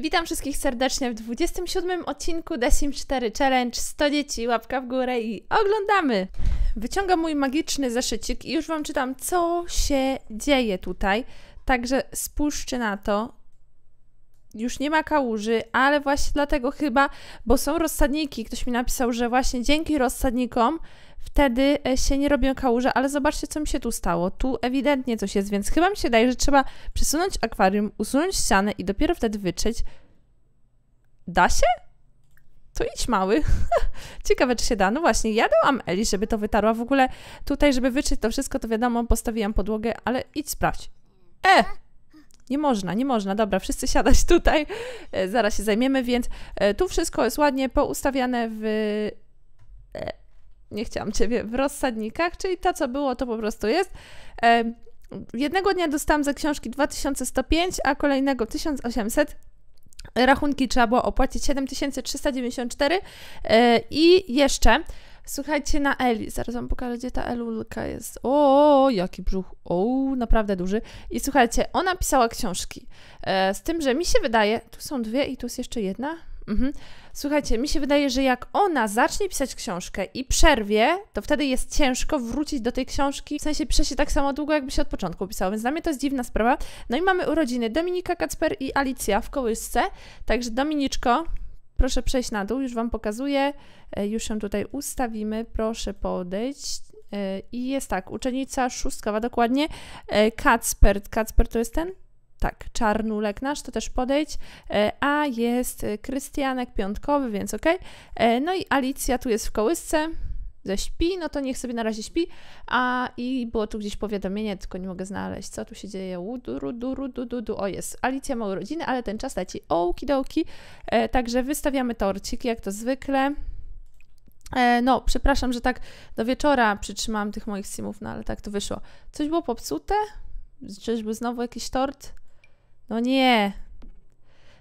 Witam wszystkich serdecznie w 27 odcinku The Sims 4 Challenge 100 dzieci, łapka w górę i oglądamy! Wyciągam mój magiczny zeszycik i już Wam czytam, co się dzieje tutaj. Także spójrzcie na to. Już nie ma kałuży, ale właśnie dlatego chyba, bo są rozsadniki. Ktoś mi napisał, że właśnie dzięki rozsadnikom wtedy e, się nie robią kałuże, ale zobaczcie, co mi się tu stało. Tu ewidentnie coś jest, więc chyba mi się daje, że trzeba przesunąć akwarium, usunąć ścianę i dopiero wtedy wyczyć. Da się? to idź mały. Ciekawe, czy się da. No właśnie, ja dałam Eli, żeby to wytarła. W ogóle tutaj, żeby wyczyć to wszystko, to wiadomo, postawiłam podłogę, ale idź sprawdź. E! Nie można, nie można. Dobra, wszyscy siadać tutaj. E, zaraz się zajmiemy, więc e, tu wszystko jest ładnie poustawiane w nie chciałam Ciebie, w rozsadnikach, czyli to, co było, to po prostu jest. Jednego dnia dostałam za książki 2105, a kolejnego 1800. Rachunki trzeba było opłacić 7394 e, i jeszcze Słuchajcie na Eli. Zaraz Wam pokażę, gdzie ta Elulka jest. O, jaki brzuch. O, naprawdę duży. I słuchajcie, ona pisała książki. E, z tym, że mi się wydaje, tu są dwie i tu jest jeszcze jedna. Mhm. Słuchajcie, mi się wydaje, że jak ona zacznie pisać książkę i przerwie, to wtedy jest ciężko wrócić do tej książki, w sensie pisze się tak samo długo, jakby się od początku pisało, więc dla mnie to jest dziwna sprawa. No i mamy urodziny Dominika Kacper i Alicja w kołysce, także Dominiczko, proszę przejść na dół, już Wam pokazuję, e, już się tutaj ustawimy, proszę podejść. E, I jest tak, uczennica szóstkowa dokładnie, e, Kacper, Kacper to jest ten? tak, czarnulek nasz, to też podejdź. E, a jest Krystianek piątkowy, więc ok. E, no i Alicja tu jest w kołysce, ze śpi, no to niech sobie na razie śpi. A i było tu gdzieś powiadomienie, tylko nie mogę znaleźć, co tu się dzieje. Uduru, du, du, du, du. O jest, Alicja ma urodziny, ale ten czas leci ołki-dołki. E, także wystawiamy torcik, jak to zwykle. E, no, przepraszam, że tak do wieczora przytrzymałam tych moich simów, no ale tak to wyszło. Coś było popsute? Czyżby znowu jakiś tort? No nie.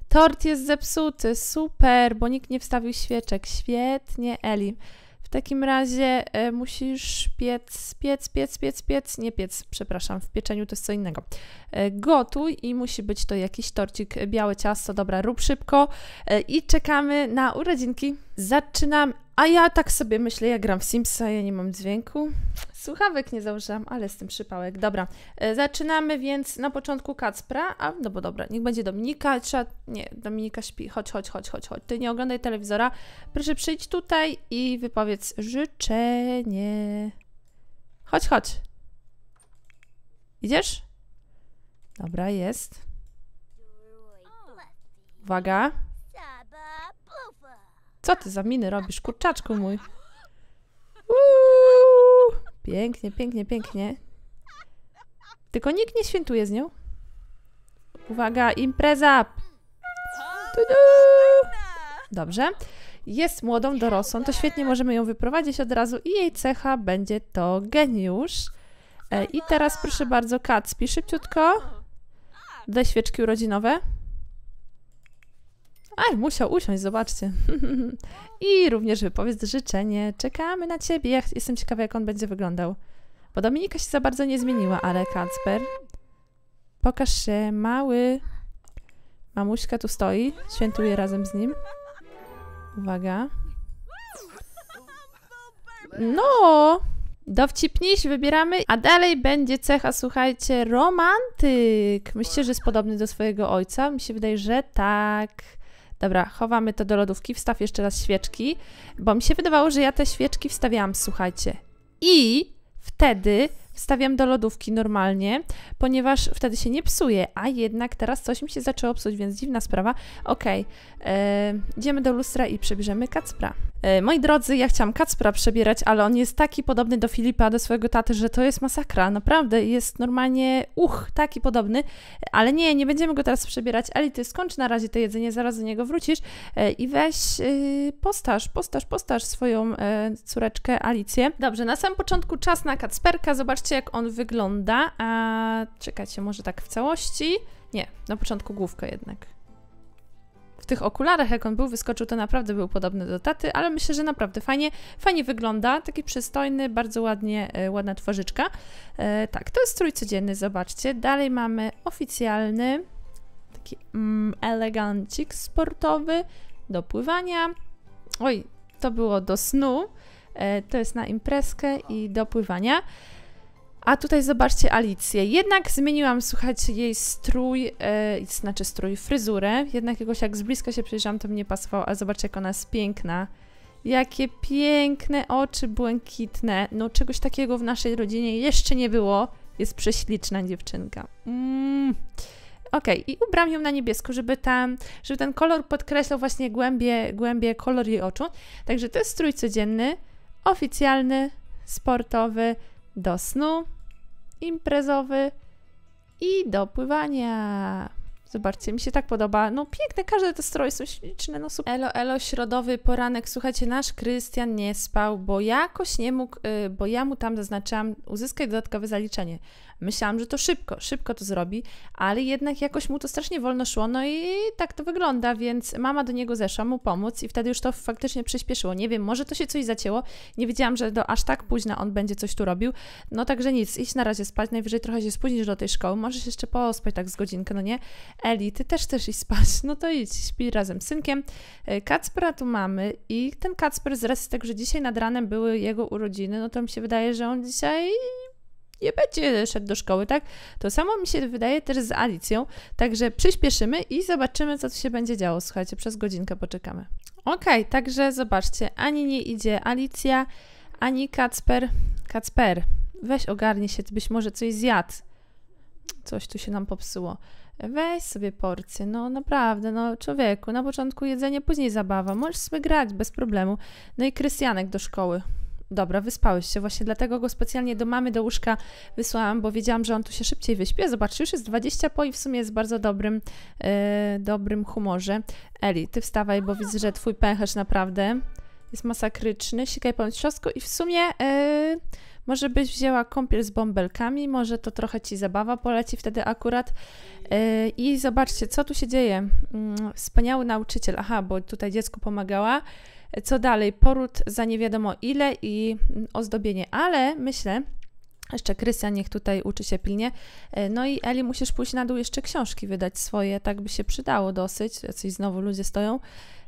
Tort jest zepsuty. Super, bo nikt nie wstawił świeczek. Świetnie, Eli. W takim razie y, musisz piec, piec, piec, piec, piec, nie piec, przepraszam, w pieczeniu to jest co innego. Y, gotuj i musi być to jakiś torcik, białe ciasto, dobra, rób szybko y, i czekamy na urodzinki. Zaczynam a ja tak sobie myślę, ja gram w Simsa, ja nie mam dźwięku. Słuchawek nie założyłam, ale z tym przypałek. Dobra, e, zaczynamy więc na początku Kacpra, a no bo dobra, niech będzie Dominika, trzeba, nie, Dominika śpi, chodź, chodź, chodź, chodź, chodź, ty nie oglądaj telewizora, proszę przyjść tutaj i wypowiedz życzenie. Chodź, chodź. Idziesz? Dobra, jest. Uwaga. Co ty za miny robisz, kurczaczku mój? Uuu, pięknie, pięknie, pięknie. Tylko nikt nie świętuje z nią. Uwaga, impreza! Dobrze. Jest młodą, dorosłą, to świetnie możemy ją wyprowadzić od razu i jej cecha będzie to geniusz. E, I teraz proszę bardzo, Kacpi, szybciutko. Daj świeczki urodzinowe. Ale musiał usiąść, zobaczcie. I również wypowiedz życzenie. Czekamy na ciebie. Ja jestem ciekawa, jak on będzie wyglądał. Bo Dominika się za bardzo nie zmieniła, ale Kacper... Pokaż się, mały... Mamuśka tu stoi, świętuje razem z nim. Uwaga. No! Dowcipniejszy wybieramy, a dalej będzie cecha, słuchajcie, romantyk. Myślicie, że jest podobny do swojego ojca? Mi się wydaje, że tak. Dobra, chowamy to do lodówki, wstaw jeszcze raz świeczki, bo mi się wydawało, że ja te świeczki wstawiałam, słuchajcie. I wtedy wstawiam do lodówki normalnie, ponieważ wtedy się nie psuje, a jednak teraz coś mi się zaczęło psuć, więc dziwna sprawa. Ok, e, idziemy do lustra i przebierzemy kacpra. E, moi drodzy, ja chciałam Kacpra przebierać, ale on jest taki podobny do Filipa, do swojego taty, że to jest masakra. Naprawdę jest normalnie, uch, taki podobny. Ale nie, nie będziemy go teraz przebierać. Eli, ty skończ na razie to jedzenie, zaraz do niego wrócisz e, i weź postaż, y, postaż, postaż swoją e, córeczkę Alicję. Dobrze, na samym początku czas na Kacperka. Zobaczcie, jak on wygląda. A czekajcie, może tak w całości? Nie, na początku główka jednak tych okularach, jak on był, wyskoczył, to naprawdę był podobny do taty, ale myślę, że naprawdę fajnie, fajnie wygląda, taki przystojny, bardzo ładnie, e, ładna twarzyczka. E, tak, to jest strój codzienny, zobaczcie. Dalej mamy oficjalny, taki mm, elegancik sportowy do pływania. Oj, to było do snu. E, to jest na imprezkę i do pływania. A tutaj zobaczcie Alicję. Jednak zmieniłam, słuchajcie, jej strój, yy, znaczy strój, fryzurę. Jednak jakoś jak z bliska się przyjrzałam, to mnie pasował, a zobaczcie, jak ona jest piękna. Jakie piękne oczy błękitne. No czegoś takiego w naszej rodzinie jeszcze nie było. Jest prześliczna dziewczynka. Mm. Okej, okay. i ubram ją na niebiesko, żeby, tam, żeby ten kolor podkreślał właśnie głębie, głębie kolor jej oczu. Także to jest strój codzienny, oficjalny, sportowy, do snu imprezowy i do pływania. Zobaczcie, mi się tak podoba. No piękne, każde te stroje są śliczne, no super. Elo, elo, środowy poranek. Słuchajcie, nasz Krystian nie spał, bo jakoś nie mógł, y, bo ja mu tam zaznaczyłam uzyskać dodatkowe zaliczenie. Myślałam, że to szybko, szybko to zrobi, ale jednak jakoś mu to strasznie wolno szło, no i tak to wygląda, więc mama do niego zeszła mu pomóc i wtedy już to faktycznie przyspieszyło. Nie wiem, może to się coś zacięło, nie wiedziałam, że do aż tak późna on będzie coś tu robił, no także nic, iść na razie spać, najwyżej trochę się spóźnisz do tej szkoły, możesz jeszcze pospać tak z godzinkę, no nie? Eli, ty też chcesz iść spać, no to idź, śpi razem z synkiem. E, Kacpra tu mamy i ten Kacper z racji tego, że dzisiaj nad ranem były jego urodziny, no to mi się wydaje, że on dzisiaj nie będzie szedł do szkoły, tak? To samo mi się wydaje też z Alicją, także przyspieszymy i zobaczymy, co tu się będzie działo. Słuchajcie, przez godzinkę poczekamy. Okej, okay, także zobaczcie, ani nie idzie Alicja, ani Kacper. Kacper, weź ogarnij się, ty byś może coś zjadł. Coś tu się nam popsuło. Weź sobie porcję, no naprawdę, no człowieku, na początku jedzenie, później zabawa. Możesz sobie grać bez problemu. No i Krystianek do szkoły dobra, wyspałeś się, właśnie dlatego go specjalnie do mamy do łóżka wysłałam, bo wiedziałam, że on tu się szybciej wyśpie. Zobacz, już jest 20 po i w sumie jest w bardzo dobrym, yy, dobrym humorze. Eli, ty wstawaj, bo widzę, że twój pęcherz naprawdę jest masakryczny. Sikaj po trzosku i w sumie... Yy, może byś wzięła kąpiel z bąbelkami, może to trochę ci zabawa poleci wtedy akurat. Yy, I zobaczcie, co tu się dzieje. Yy, wspaniały nauczyciel, aha, bo tutaj dziecku pomagała co dalej, poród za nie wiadomo ile i ozdobienie, ale myślę, jeszcze Krystian niech tutaj uczy się pilnie. E, no i Eli, musisz pójść na dół jeszcze książki wydać swoje, tak by się przydało dosyć. Coś znowu ludzie stoją,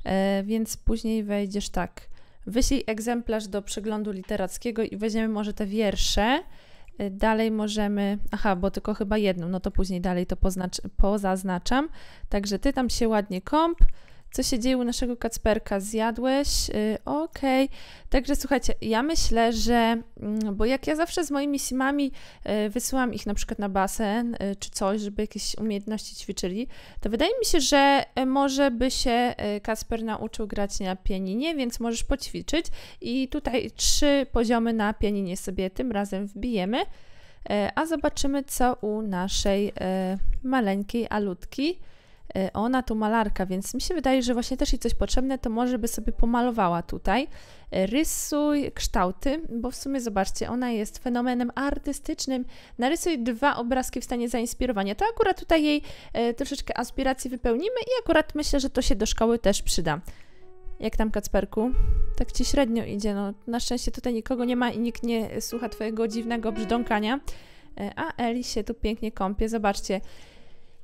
e, więc później wejdziesz tak. Wyślij egzemplarz do przeglądu literackiego i weźmiemy może te wiersze. E, dalej możemy, aha, bo tylko chyba jedną, no to później dalej to poznacz, pozaznaczam. Także ty tam się ładnie kąp co się dzieje u naszego kacperka. Zjadłeś? Yy, Okej. Okay. Także słuchajcie, ja myślę, że, mm, bo jak ja zawsze z moimi simami yy, wysyłam ich na przykład na basen yy, czy coś, żeby jakieś umiejętności ćwiczyli, to wydaje mi się, że y, może by się y, Kasper nauczył grać na pianinie, więc możesz poćwiczyć. I tutaj trzy poziomy na pianinie sobie tym razem wbijemy. Y, a zobaczymy, co u naszej maleńkiej alutki. Y, ona tu malarka, więc mi się wydaje, że właśnie też jej coś potrzebne, to może by sobie pomalowała tutaj. Y, rysuj kształty, bo w sumie zobaczcie, ona jest fenomenem artystycznym. Narysuj dwa obrazki w stanie zainspirowania. To akurat tutaj jej y, troszeczkę aspiracji wypełnimy i akurat myślę, że to się do szkoły też przyda. Jak tam, Kacperku? Tak ci średnio idzie, no. Na szczęście tutaj nikogo nie ma i nikt nie słucha twojego dziwnego brzdąkania. A Eli się tu pięknie kąpie. Zobaczcie,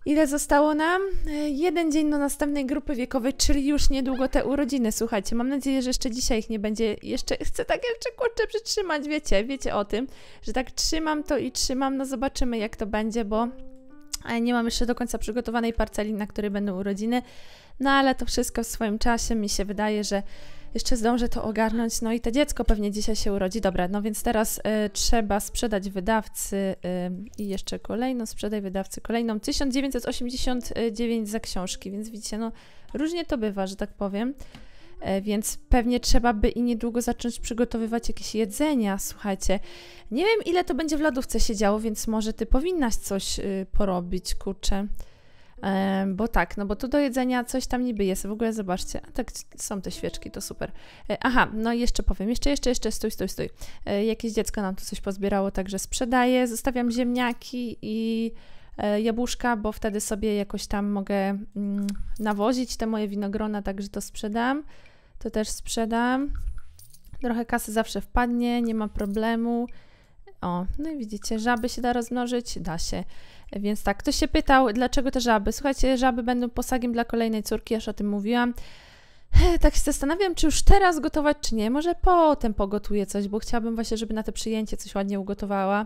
Ile zostało nam? E, jeden dzień do następnej grupy wiekowej, czyli już niedługo te urodziny. Słuchajcie, mam nadzieję, że jeszcze dzisiaj ich nie będzie. Jeszcze chcę tak jeszcze kurczę przytrzymać, wiecie, wiecie o tym, że tak trzymam to i trzymam. No zobaczymy jak to będzie, bo e, nie mam jeszcze do końca przygotowanej parceli, na której będą urodziny. No ale to wszystko w swoim czasie mi się wydaje, że jeszcze zdążę to ogarnąć, no i to dziecko pewnie dzisiaj się urodzi. Dobra, no więc teraz y, trzeba sprzedać wydawcy y, i y, jeszcze kolejną, sprzedaj wydawcy kolejną, 1989 za książki, więc widzicie, no różnie to bywa, że tak powiem. E, więc pewnie trzeba by i niedługo zacząć przygotowywać jakieś jedzenia, słuchajcie. Nie wiem, ile to będzie w lodówce siedziało, więc może ty powinnaś coś y, porobić, kurczę. Bo tak, no bo tu do jedzenia coś tam niby jest. W ogóle zobaczcie, tak są te świeczki, to super. E, aha, no jeszcze powiem, jeszcze, jeszcze, jeszcze, stój, stój, stój. E, jakieś dziecko nam tu coś pozbierało, także sprzedaję. Zostawiam ziemniaki i e, jabłuszka, bo wtedy sobie jakoś tam mogę mm, nawozić te moje winogrona, także to sprzedam. To też sprzedam. Trochę kasy zawsze wpadnie, nie ma problemu. O, no i widzicie, żaby się da rozmnożyć? Da się. Więc tak, ktoś się pytał, dlaczego te żaby? Słuchajcie, żaby będą posagiem dla kolejnej córki, już o tym mówiłam. Tak się zastanawiam, czy już teraz gotować, czy nie. Może potem pogotuję coś, bo chciałabym właśnie, żeby na to przyjęcie coś ładnie ugotowała.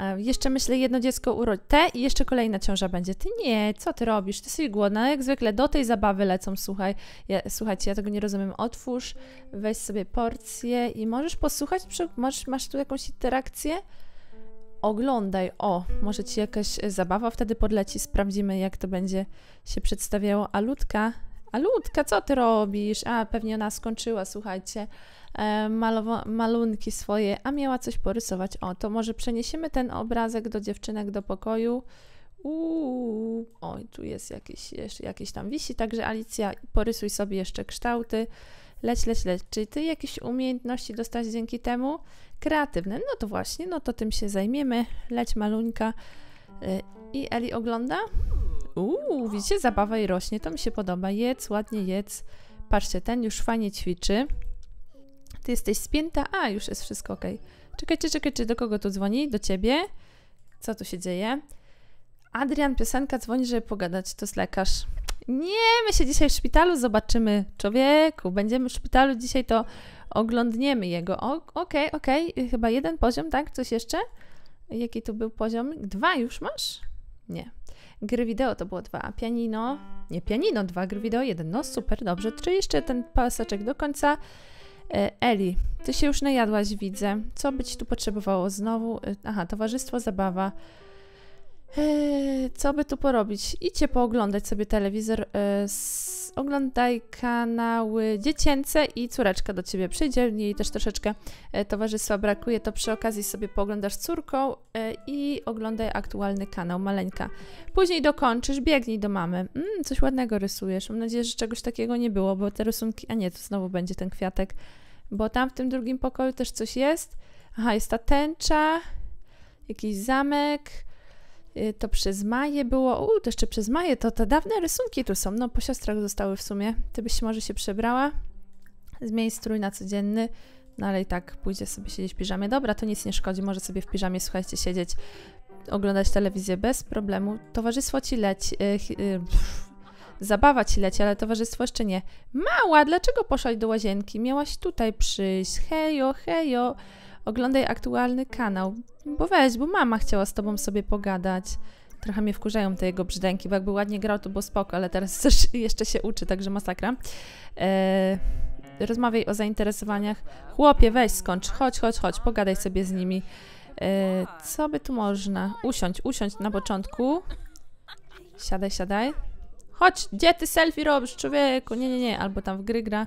E, jeszcze myślę, jedno dziecko urodzi te i jeszcze kolejna ciąża będzie. Ty nie, co ty robisz? Ty jesteś głodna. Jak zwykle do tej zabawy lecą, słuchaj. Ja, słuchajcie, ja tego nie rozumiem. Otwórz, weź sobie porcję i możesz posłuchać, masz, masz tu jakąś interakcję? Oglądaj, o, może ci jakaś zabawa wtedy podleci, sprawdzimy jak to będzie się przedstawiało. A Ludka, a Ludka, co ty robisz? A, pewnie ona skończyła, słuchajcie. E, malunki swoje, a miała coś porysować. O, to może przeniesiemy ten obrazek do dziewczynek do pokoju. Uuu, oj, tu jest jakieś, jeszcze, jakieś tam wisi, także Alicja, porysuj sobie jeszcze kształty. Leć, leć, leć. Czy ty jakieś umiejętności dostać dzięki temu? Kreatywne. No to właśnie, no to tym się zajmiemy. Leć maluńka. E, I Eli ogląda. Uuu, widzicie, zabawa i rośnie. To mi się podoba. Jedz, ładnie jedz. Patrzcie, ten już fajnie ćwiczy. Ty jesteś spięta. A, już jest wszystko ok. Czekajcie, czekajcie, do kogo tu dzwoni? Do ciebie? Co tu się dzieje? Adrian, piosenka dzwoni, żeby pogadać. To jest lekarz. Nie, my się dzisiaj w szpitalu zobaczymy. Człowieku, będziemy w szpitalu dzisiaj, to oglądniemy jego. Okej, okej, okay, okay. chyba jeden poziom, tak? Coś jeszcze? Jaki tu był poziom? Dwa już masz? Nie. Gry wideo to było dwa, a pianino... Nie, pianino dwa, gry wideo jeden. No super, dobrze. Czy jeszcze ten paseczek do końca? E, Eli, ty się już najadłaś, widzę. Co być tu potrzebowało znowu? E, aha, towarzystwo, zabawa. E, co by tu porobić? Idźcie pooglądać sobie telewizor z oglądaj kanały dziecięce i córeczka do Ciebie przyjdzie, jej też troszeczkę e, towarzystwa brakuje, to przy okazji sobie pooglądasz córką e, i oglądaj aktualny kanał Maleńka. Później dokończysz, biegnij do mamy. Mm, coś ładnego rysujesz. Mam nadzieję, że czegoś takiego nie było, bo te rysunki... A nie, to znowu będzie ten kwiatek. Bo tam w tym drugim pokoju też coś jest. Aha, jest ta tęcza, jakiś zamek Y, to przez Maję było, u, to jeszcze przez Maję, to te dawne rysunki tu są, no po siostrach zostały w sumie. Ty byś może się przebrała, zmień strój na codzienny, no ale i tak pójdzie sobie siedzieć w piżamie. Dobra, to nic nie szkodzi, może sobie w piżamie, słuchajcie, siedzieć, oglądać telewizję bez problemu. Towarzystwo ci leci, yy, yy, zabawa ci leci, ale towarzystwo jeszcze nie. Mała, dlaczego poszłaś do łazienki? Miałaś tutaj przyjść, hejo, hejo oglądaj aktualny kanał, bo weź, bo mama chciała z tobą sobie pogadać. Trochę mnie wkurzają te jego brzdęki, bo jakby ładnie grał, to było spoko, ale teraz też jeszcze się uczy, także masakra. Eee, rozmawiaj o zainteresowaniach. Chłopie, weź skończ, chodź, chodź, chodź, pogadaj sobie z nimi. Eee, co by tu można? Usiądź, usiądź na początku. Siadaj, siadaj. Chodź, gdzie ty selfie robisz, człowieku? Nie, nie, nie. Albo tam w gry gra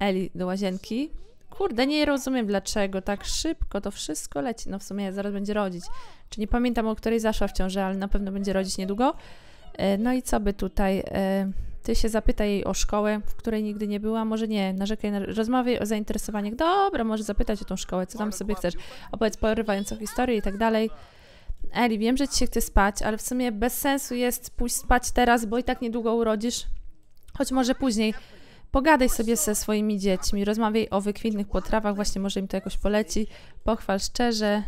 Eli do łazienki. Kurde, nie rozumiem dlaczego tak szybko to wszystko leci. No w sumie zaraz będzie rodzić. Czy nie pamiętam, o której zaszła w ciąży, ale na pewno będzie rodzić niedługo. E, no i co by tutaj? E, ty się zapytaj jej o szkołę, w której nigdy nie była. Może nie, narzekaj, rozmawiaj o zainteresowaniach. Dobra, może zapytać o tą szkołę, co tam sobie chcesz. Opowiedz porywającą historię i tak dalej. Eli, wiem, że ci się chce spać, ale w sumie bez sensu jest pójść spać teraz, bo i tak niedługo urodzisz. Choć może później. Pogadaj sobie ze swoimi dziećmi, rozmawiaj o wykwintnych potrawach, właśnie może im to jakoś poleci, pochwal szczerze,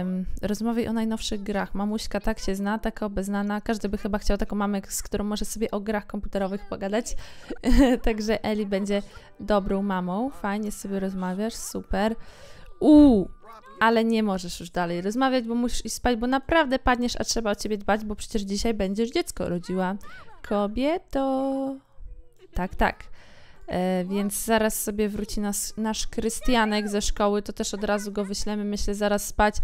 um, rozmawiaj o najnowszych grach. Mamuśka tak się zna, taka obeznana, każdy by chyba chciał taką mamę, z którą może sobie o grach komputerowych pogadać, także Eli będzie dobrą mamą, fajnie sobie rozmawiasz, super. Uuu, ale nie możesz już dalej rozmawiać, bo musisz iść spać, bo naprawdę padniesz, a trzeba o ciebie dbać, bo przecież dzisiaj będziesz dziecko rodziła. Kobieto. Tak, tak. E, więc zaraz sobie wróci nas, nasz Krystianek ze szkoły, to też od razu go wyślemy, myślę, zaraz spać,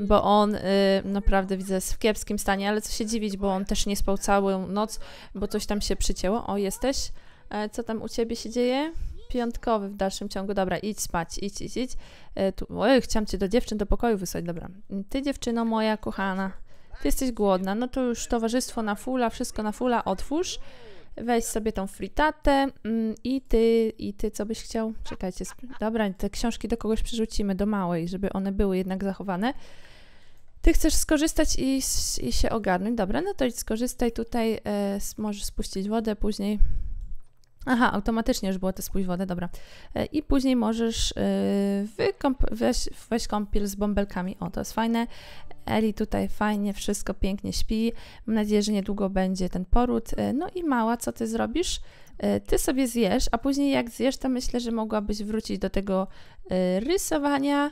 bo on y, naprawdę widzę jest w kiepskim stanie, ale co się dziwić, bo on też nie spał całą noc, bo coś tam się przycięło. O, jesteś? E, co tam u ciebie się dzieje? Piątkowy w dalszym ciągu. Dobra, idź spać, idź, idź, idź. E, tu, oj, chciałam cię do dziewczyn do pokoju wysłać, dobra. Ty dziewczyno moja kochana, ty jesteś głodna, no to już towarzystwo na fula, wszystko na fula, otwórz weź sobie tą fritatę mm, i ty, i ty co byś chciał? Czekajcie, dobra, te książki do kogoś przerzucimy, do małej, żeby one były jednak zachowane. Ty chcesz skorzystać i, i się ogarnąć, dobra, no to skorzystaj tutaj, e, możesz spuścić wodę, później Aha, automatycznie już było to spójrz wodę, dobra. E, I później możesz e, wykąp- weź, weź kąpiel z bąbelkami. O, to jest fajne. Eli tutaj fajnie, wszystko pięknie śpi. Mam nadzieję, że niedługo będzie ten poród. E, no i mała, co ty zrobisz? Ty sobie zjesz, a później jak zjesz, to myślę, że mogłabyś wrócić do tego rysowania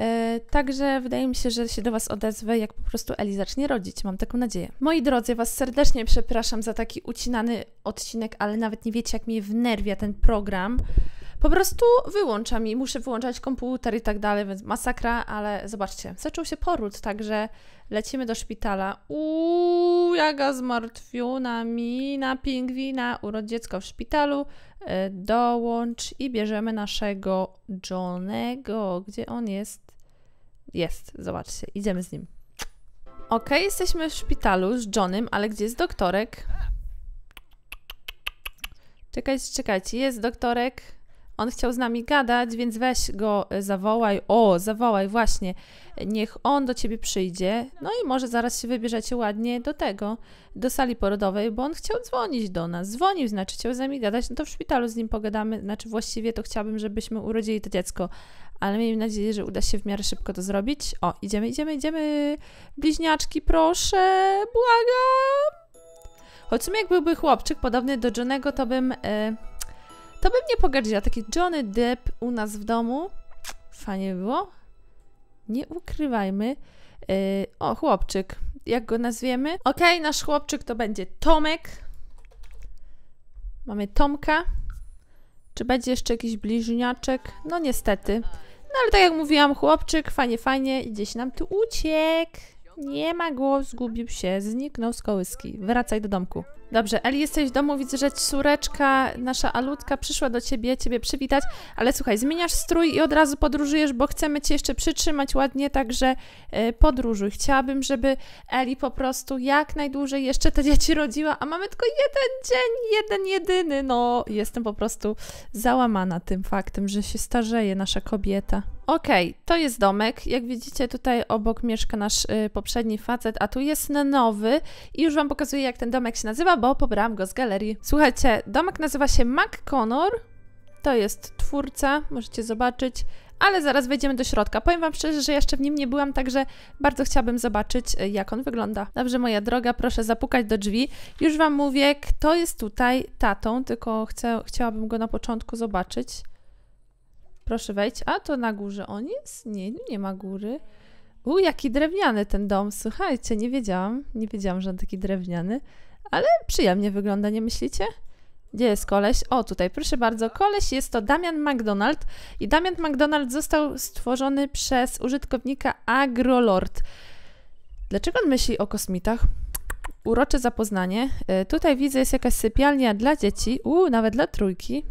E, także wydaje mi się, że się do Was odezwę, jak po prostu Eli zacznie rodzić. Mam taką nadzieję. Moi drodzy, Was serdecznie przepraszam za taki ucinany odcinek, ale nawet nie wiecie, jak mnie wnerwia ten program. Po prostu wyłączam i muszę wyłączać komputer i tak dalej, więc masakra, ale zobaczcie, zaczął się poród, także lecimy do szpitala. Uuu, jaka zmartwiona mina pingwina, urodź dziecko w szpitalu, e, dołącz i bierzemy naszego Johnego. Gdzie on jest? Jest, zobaczcie, idziemy z nim. Ok, jesteśmy w szpitalu z Johnem, ale gdzie jest doktorek? Czekajcie, czekajcie, jest doktorek. On chciał z nami gadać, więc weź go, e, zawołaj. O, zawołaj, właśnie. Niech on do ciebie przyjdzie. No i może zaraz się wybierzecie ładnie do tego, do sali porodowej, bo on chciał dzwonić do nas. Dzwonił, znaczy chciał z nami gadać. No to w szpitalu z nim pogadamy. Znaczy właściwie to chciałabym, żebyśmy urodzili to dziecko, ale miejmy nadzieję, że uda się w miarę szybko to zrobić. O, idziemy, idziemy, idziemy. Bliźniaczki, proszę, błagam. Choć w jak byłby chłopczyk podobny do Johnego, to bym. E, to bym nie pogardziła. Taki Johnny Depp u nas w domu. Fajnie było. Nie ukrywajmy. Yy, o, chłopczyk. Jak go nazwiemy? Okej, okay, nasz chłopczyk to będzie Tomek. Mamy Tomka. Czy będzie jeszcze jakiś bliźniaczek? No niestety. No ale tak jak mówiłam, chłopczyk, fajnie, fajnie, gdzieś nam tu uciekł. Nie ma go, zgubił się, zniknął z kołyski. Wracaj do domku. Dobrze, Eli, jesteś w domu, widzę, że córeczka, nasza Alutka przyszła do ciebie, ciebie przywitać, ale słuchaj, zmieniasz strój i od razu podróżujesz, bo chcemy cię jeszcze przytrzymać ładnie, także e, podróżuj. Chciałabym, żeby Eli po prostu jak najdłużej jeszcze te dzieci rodziła, a mamy tylko jeden dzień, jeden jedyny. No, jestem po prostu załamana tym faktem, że się starzeje nasza kobieta. Okej, okay, to jest domek. Jak widzicie, tutaj obok mieszka nasz y, poprzedni facet, a tu jest nowy. I już Wam pokazuję, jak ten domek się nazywa, bo pobrałam go z galerii. Słuchajcie, domek nazywa się Connor, To jest twórca, możecie zobaczyć ale zaraz wejdziemy do środka. Powiem Wam szczerze, że jeszcze w nim nie byłam, także bardzo chciałabym zobaczyć, y, jak on wygląda. Dobrze, moja droga, proszę zapukać do drzwi. Już Wam mówię, kto jest tutaj tatą, tylko chcę, chciałabym go na początku zobaczyć. Proszę wejść. A, to na górze on jest? Nie, nie ma góry. U, jaki drewniany ten dom, słuchajcie, nie wiedziałam, nie wiedziałam, że on taki drewniany. Ale przyjemnie wygląda, nie myślicie? Gdzie jest koleś? O, tutaj, proszę bardzo. Koleś jest to Damian McDonald i Damian McDonald został stworzony przez użytkownika AgroLord. Dlaczego on myśli o kosmitach? Urocze zapoznanie. E, tutaj widzę, jest jakaś sypialnia dla dzieci, u, nawet dla trójki.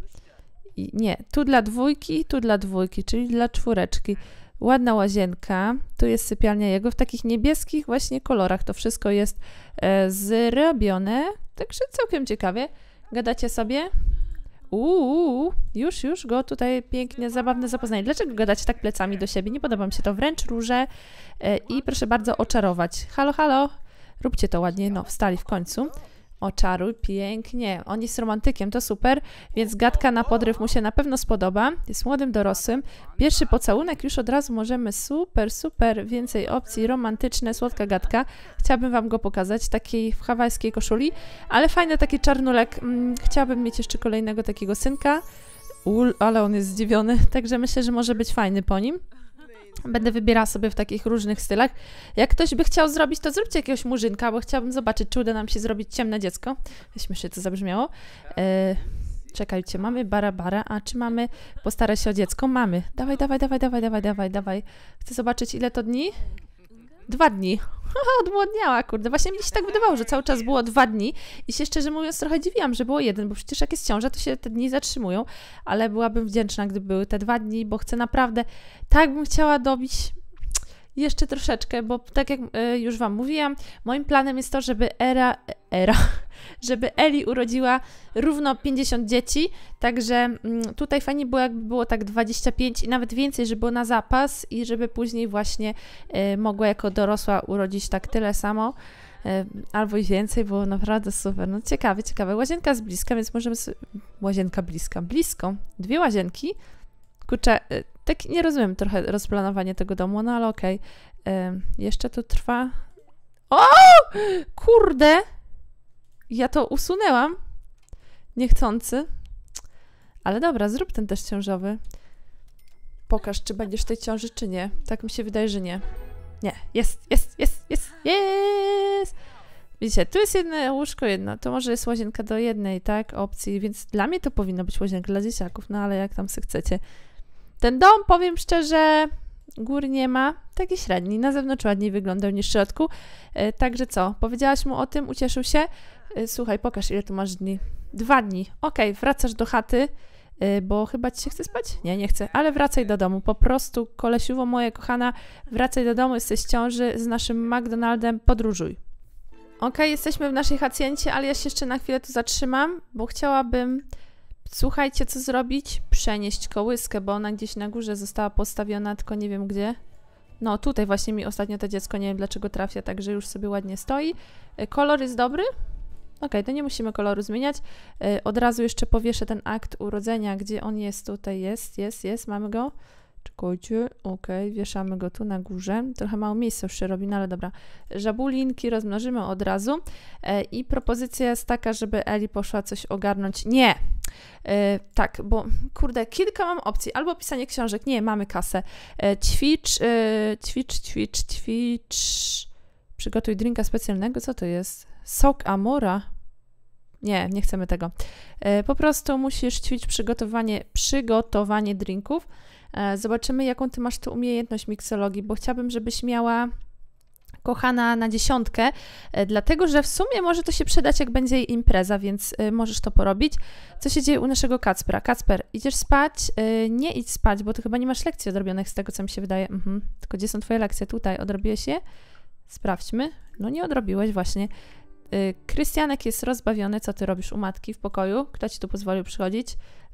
I nie, tu dla dwójki, tu dla dwójki, czyli dla czwóreczki ładna łazienka, tu jest sypialnia jego w takich niebieskich właśnie kolorach. To wszystko jest e, zrobione, także całkiem ciekawie. Gadacie sobie? Uuu, już, już go tutaj pięknie, zabawne zapoznanie. Dlaczego gadacie tak plecami do siebie? Nie podoba mi się to. Wręcz róże e, i proszę bardzo oczarować. Halo, halo, róbcie to ładnie. No, wstali w końcu. Oczaruj, pięknie. On jest romantykiem, to super, więc gadka na podryw mu się na pewno spodoba. Jest młodym dorosłym. Pierwszy pocałunek już od razu możemy, super, super, więcej opcji, romantyczne, słodka gadka. Chciałabym Wam go pokazać, takiej w hawajskiej koszuli, ale fajny taki czarnulek. Mm, chciałabym mieć jeszcze kolejnego takiego synka. Ul, ale on jest zdziwiony, także myślę, że może być fajny po nim. Będę wybierała sobie w takich różnych stylach. Jak ktoś by chciał zrobić, to zróbcie jakiegoś murzynka, bo chciałabym zobaczyć, czy uda nam się zrobić ciemne dziecko. Śmiesznie to zabrzmiało. E, czekajcie, mamy barabara, a czy mamy postarać się o dziecko? Mamy. Dawaj, dawaj, dawaj, dawaj, dawaj, dawaj, dawaj. Chcę zobaczyć, ile to dni? Dwa dni. Odmłodniała, kurde. Właśnie mi się tak wydawało, że cały czas było dwa dni i się szczerze mówiąc trochę dziwiłam, że było jeden, bo przecież jak jest ciąża, to się te dni zatrzymują, ale byłabym wdzięczna, gdyby były te dwa dni, bo chcę naprawdę, tak bym chciała dobić jeszcze troszeczkę, bo tak jak e, już Wam mówiłam, moim planem jest to, żeby era, e, era, żeby Eli urodziła równo 50 dzieci, także mm, tutaj fajnie było, jakby było tak 25 i nawet więcej, żeby było na zapas i żeby później właśnie e, mogła jako dorosła urodzić tak tyle samo e, albo i więcej, było naprawdę super. No ciekawe, ciekawe. Łazienka z bliska, więc możemy Łazienka bliska, blisko. Dwie łazienki. Kurczę, e, tak nie rozumiem trochę rozplanowanie tego domu, no ale okej. Okay. Jeszcze to trwa... O! Kurde! ja to usunęłam niechcący. Ale dobra, zrób ten też ciążowy. Pokaż, czy będziesz w tej ciąży, czy nie. Tak mi się wydaje, że nie. Nie, jest, jest, jest, jest, jest! Widzicie, tu jest jedno łóżko, jedno. To może jest łazienka do jednej, tak, opcji, więc dla mnie to powinno być łazienka dla dzieciaków, no ale jak tam chcecie. Ten dom, powiem szczerze, Gór nie ma, taki średni. Na zewnątrz ładniej wyglądał niż w środku. E, także co? Powiedziałaś mu o tym, ucieszył się. E, słuchaj, pokaż ile tu masz dni. Dwa dni. Okej, okay, wracasz do chaty, e, bo chyba ci się chce spać? Nie, nie chcę, ale wracaj do domu. Po prostu, kolesiuwo moja kochana, wracaj do domu, jesteś w ciąży z naszym McDonaldem, podróżuj. Okej, okay, jesteśmy w naszej hacjencie, ale ja się jeszcze na chwilę tu zatrzymam, bo chciałabym Słuchajcie, co zrobić? Przenieść kołyskę, bo ona gdzieś na górze została postawiona, tylko nie wiem gdzie. No tutaj właśnie mi ostatnio to dziecko, nie wiem dlaczego trafia, także już sobie ładnie stoi. E, kolor jest dobry? Ok, to nie musimy koloru zmieniać. E, od razu jeszcze powieszę ten akt urodzenia, gdzie on jest, tutaj jest, jest, jest, mamy go. Czekajcie, ok, wieszamy go tu na górze. Trochę mało miejsca już się robi, no ale dobra. Żabulinki rozmnożymy od razu. E, I propozycja jest taka, żeby Eli poszła coś ogarnąć. Nie! E, tak, bo kurde, kilka mam opcji. Albo pisanie książek, nie, mamy kasę. E, ćwicz, e, ćwicz, ćwicz, ćwicz. Przygotuj drinka specjalnego, co to jest? Sok Amora? Nie, nie chcemy tego. E, po prostu musisz ćwiczyć przygotowanie, przygotowanie drinków. E, zobaczymy, jaką ty masz tu umiejętność miksologii, bo chciałabym, żebyś miała kochana na dziesiątkę, e, dlatego że w sumie może to się przydać, jak będzie jej impreza, więc e, możesz to porobić. Co się dzieje u naszego Kacpra? Kacper, idziesz spać? E, nie idź spać, bo ty chyba nie masz lekcji odrobionych z tego, co mi się wydaje. Mhm. Tylko gdzie są twoje lekcje? Tutaj, odrobiłeś je? Sprawdźmy. No nie odrobiłeś właśnie. Krystianek jest rozbawiony. Co ty robisz u matki w pokoju? Kto ci tu pozwolił przychodzić?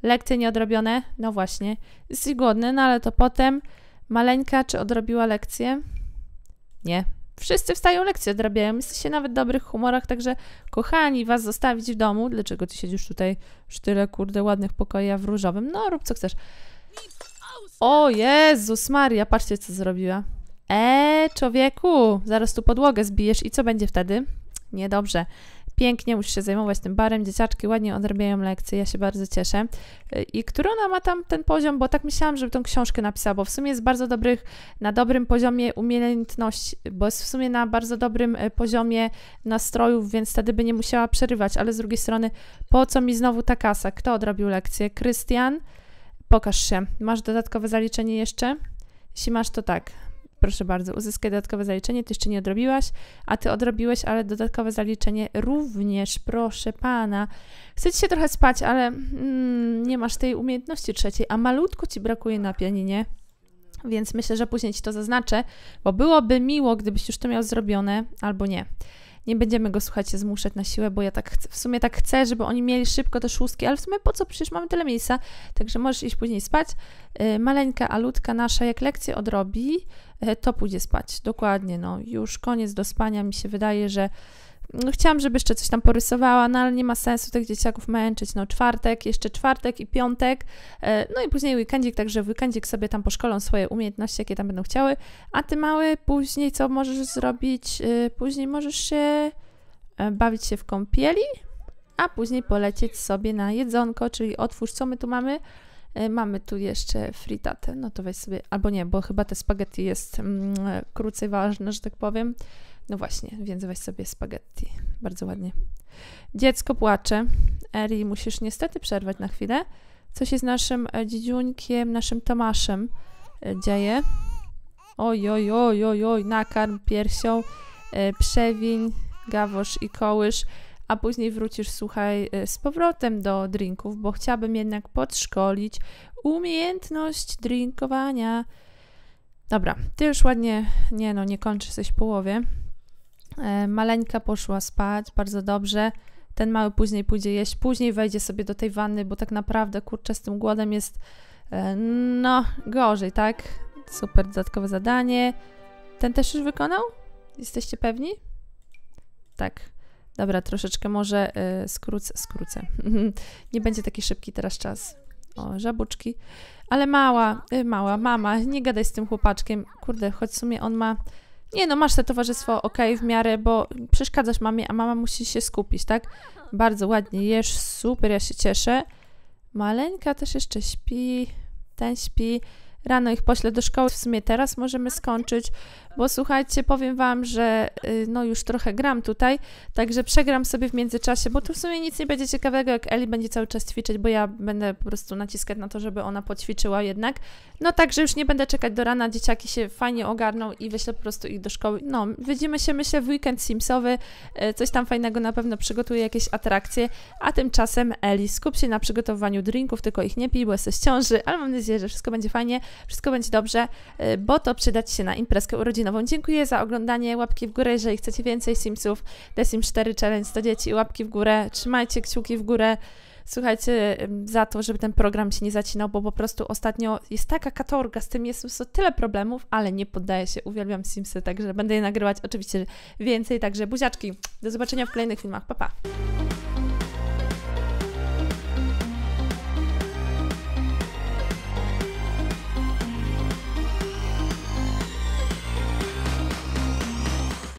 Lekcje nieodrobione? No właśnie. Jesteś głodny, no ale to potem. Maleńka, czy odrobiła lekcję? Nie, wszyscy wstają lekcje, odrabiają, jesteście nawet w dobrych humorach, także kochani, was zostawić w domu. Dlaczego ty siedzisz tutaj w tyle, kurde, ładnych pokoi, a w różowym? No, rób co chcesz. O Jezus Maria, patrzcie co zrobiła. E, człowieku, zaraz tu podłogę zbijesz i co będzie wtedy? Niedobrze pięknie musi się zajmować tym barem, dzieciaczki ładnie odrabiają lekcje, ja się bardzo cieszę. I którą ona ma tam ten poziom, bo tak myślałam, żeby tą książkę napisała, bo w sumie jest bardzo dobrych, na dobrym poziomie umiejętności, bo jest w sumie na bardzo dobrym e, poziomie nastrojów, więc wtedy by nie musiała przerywać, ale z drugiej strony, po co mi znowu ta kasa? Kto odrobił lekcję? Krystian? Pokaż się. Masz dodatkowe zaliczenie jeszcze? Jeśli masz, to tak. Proszę bardzo, uzyskaj dodatkowe zaliczenie, ty jeszcze nie odrobiłaś, a ty odrobiłeś, ale dodatkowe zaliczenie również, proszę pana. Chcecie się trochę spać, ale mm, nie masz tej umiejętności trzeciej, a malutko ci brakuje na pianinie, więc myślę, że później ci to zaznaczę, bo byłoby miło, gdybyś już to miał zrobione, albo nie nie będziemy go, się zmuszać na siłę, bo ja tak chcę, w sumie tak chcę, żeby oni mieli szybko te szóstki, ale w sumie po co, przecież mamy tyle miejsca, także możesz iść później spać. Yy, maleńka Alutka nasza, jak lekcję odrobi, E, to pójdzie spać. Dokładnie, no już koniec do spania. Mi się wydaje, że no, chciałam, żeby jeszcze coś tam porysowała, no ale nie ma sensu tych dzieciaków męczyć. No czwartek, jeszcze czwartek i piątek, e, no i później weekendzik, także w weekendzik sobie tam poszkolą swoje umiejętności, jakie tam będą chciały. A ty mały, później co możesz zrobić? E, później możesz się bawić się w kąpieli, a później polecieć sobie na jedzonko, czyli otwórz, co my tu mamy? E, mamy tu jeszcze fritatę, no to weź sobie, albo nie, bo chyba te spaghetti jest mm, e, krócej ważne, że tak powiem. No właśnie, więc weź sobie spaghetti. Bardzo ładnie. Dziecko płacze. Eri, musisz niestety przerwać na chwilę. Co się z naszym e, dziedziuńkiem, naszym Tomaszem dzieje? Oj, oj, oj, oj, oj, nakarm piersią, przewiń, gawosz i kołysz a później wrócisz, słuchaj, y, z powrotem do drinków, bo chciałabym jednak podszkolić umiejętność drinkowania. Dobra, ty już ładnie, nie no, nie kończysz coś w połowie. E, maleńka poszła spać, bardzo dobrze. Ten mały później pójdzie jeść, później wejdzie sobie do tej wanny, bo tak naprawdę, kurczę, z tym głodem jest, e, no, gorzej, tak? Super, dodatkowe zadanie. Ten też już wykonał? Jesteście pewni? Tak. Dobra, troszeczkę może y, skrócę, skrócę. nie będzie taki szybki teraz czas. O, żabuczki. Ale mała, y, mała, mama, nie gadaj z tym chłopaczkiem. Kurde, choć w sumie on ma... Nie no, masz to towarzystwo ok, w miarę, bo przeszkadzasz mamie, a mama musi się skupić, tak? Bardzo ładnie jesz, super, ja się cieszę. Maleńka też jeszcze śpi, ten śpi. Rano ich pośle do szkoły, w sumie teraz możemy skończyć bo słuchajcie, powiem Wam, że y, no już trochę gram tutaj, także przegram sobie w międzyczasie, bo tu w sumie nic nie będzie ciekawego, jak Eli będzie cały czas ćwiczyć, bo ja będę po prostu naciskać na to, żeby ona poćwiczyła jednak. No także już nie będę czekać do rana, dzieciaki się fajnie ogarną i wyślę po prostu ich do szkoły. No, widzimy się, myślę, w weekend simsowy, y, coś tam fajnego na pewno przygotuję, jakieś atrakcje, a tymczasem Eli, skup się na przygotowywaniu drinków, tylko ich nie pij, bo jesteś w ciąży, ale mam nadzieję, że wszystko będzie fajnie, wszystko będzie dobrze, y, bo to przydać się na imprezkę urodzinową nową. Dziękuję za oglądanie, łapki w górę, jeżeli chcecie więcej Simsów, The Sims 4 Challenge 100 dzieci, łapki w górę, trzymajcie kciuki w górę, słuchajcie, za to, żeby ten program się nie zacinał, bo po prostu ostatnio jest taka katorga, z tym jest tyle problemów, ale nie poddaję się, uwielbiam Simsy, także będę je nagrywać oczywiście więcej, także buziaczki, do zobaczenia w kolejnych filmach, pa pa!